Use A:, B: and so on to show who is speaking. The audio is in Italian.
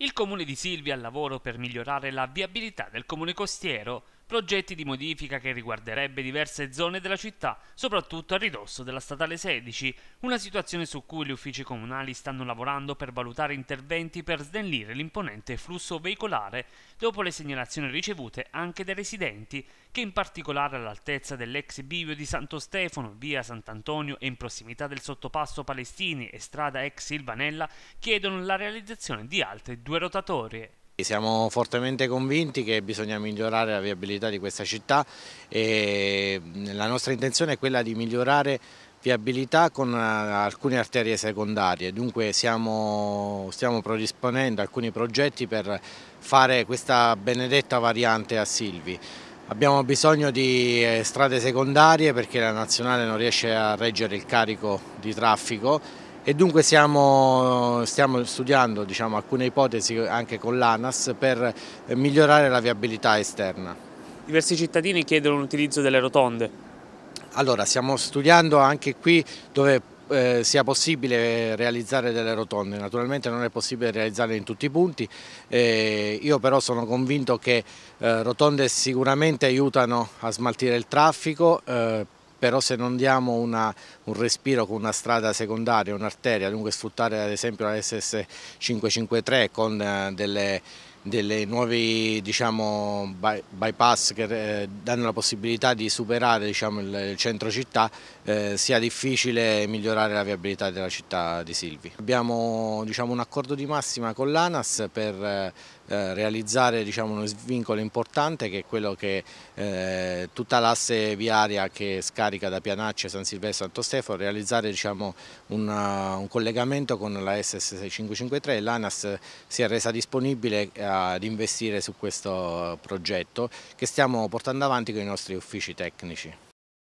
A: Il comune di Silvia al lavoro per migliorare la viabilità del comune costiero progetti di modifica che riguarderebbe diverse zone della città, soprattutto a ridosso della statale 16, una situazione su cui gli uffici comunali stanno lavorando per valutare interventi per snellire l'imponente flusso veicolare dopo le segnalazioni ricevute anche dai residenti, che in particolare all'altezza dell'ex bivio di Santo Stefano, via Sant'Antonio e in prossimità del sottopasso Palestini e strada ex Silvanella chiedono la realizzazione di altre due rotatorie.
B: Siamo fortemente convinti che bisogna migliorare la viabilità di questa città e la nostra intenzione è quella di migliorare viabilità con eh, alcune arterie secondarie, dunque siamo, stiamo predisponendo alcuni progetti per fare questa benedetta variante a Silvi. Abbiamo bisogno di eh, strade secondarie perché la nazionale non riesce a reggere il carico di traffico e dunque siamo, stiamo studiando diciamo, alcune ipotesi anche con l'ANAS per migliorare la viabilità esterna. Diversi cittadini chiedono l'utilizzo delle rotonde. Allora, stiamo studiando anche qui dove eh, sia possibile realizzare delle rotonde, naturalmente non è possibile realizzarle in tutti i punti, eh, io però sono convinto che eh, rotonde sicuramente aiutano a smaltire il traffico, eh, però se non diamo una, un respiro con una strada secondaria, un'arteria, dunque sfruttare ad esempio la SS553 con eh, delle delle nuove diciamo, by bypass che eh, danno la possibilità di superare diciamo, il centro città eh, sia difficile migliorare la viabilità della città di Silvi. Abbiamo diciamo, un accordo di massima con l'ANAS per eh, eh realizzare diciamo, uno svincolo importante che è quello che eh, tutta l'asse viaria che scarica da Pianaccia, San Silvestro, e Santo Stefano, realizzare diciamo, una, un collegamento con la SS653 e l'ANAS si è resa disponibile a ad investire su questo progetto che stiamo portando avanti con i nostri uffici tecnici.